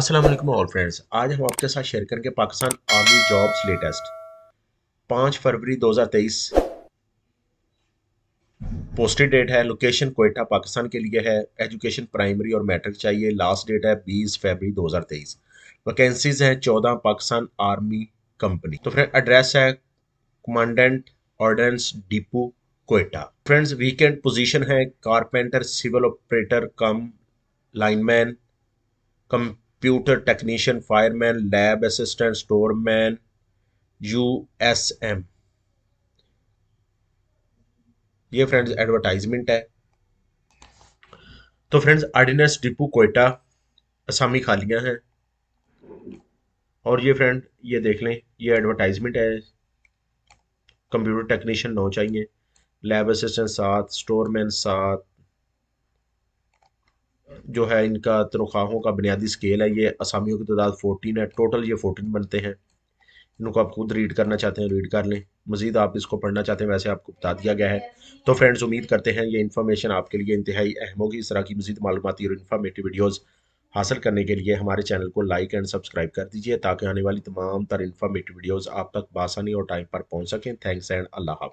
अस्सलाम वालेकुम all friends आज हम आपके साथ शेयर करेंगे पाकिस्तान आर्मी जॉब्स लेटेस्ट पाँच फरवरी 2023 पोस्टेड डेट है लोकेशन कोयटा पाकिस्तान के लिए है एजुकेशन प्राइमरी और मैट्रिक चाहिए लास्ट डेट है 20 फरवरी 2023 वैकेंसीज हैं 14 पाकिस्तान आर्मी कंपनी तो फ्रेंड एड्रेस है commandant ordnance depot Quetta friends vacant position है carpenter civil operator cum lineman cum computer technician fireman lab assistant storeman U S M ये friends advertisement है तो फ्रेंड्स आर्डिनेंस डिपो कोयटा असामी खालियां हैं और ये फ्रेंड ये देख लें ये एडवर्टाइजमेंट है कंप्यूटर टेक्नीशियन नौ चाहिए लैब असिस्टेंट सात स्टोरमैन सात जो है इनका तनख्वाहों का बुनियादी स्केल है ये असामियों की तादाद फोर्टीन है टोटल ये फोर्टीन बनते हैं इनको आप खुद रीड करना चाहते हैं रीड कर लें मज़ीद आप इसको पढ़ना चाहते हैं वैसे आपको बता दिया गया है तो फ्रेंड्स उम्मीद करते हैं ये इन्फॉर्मेशन आपके लिए इंतहाई अहम होगी इस तरह की मज़ीद मालूमती और इन्फॉर्मेटिव वीडियोज़ हासिल करने के लिए हमारे चैनल को लाइक एंड सब्सक्राइब कर दीजिए ताकि आने वाली तमाम तर इन्फॉर्मेटिव वीडियोज़ आप तक बासानी और टाइम पर पहुँच सकें थैंक्स एंड अल्लाह हाफ़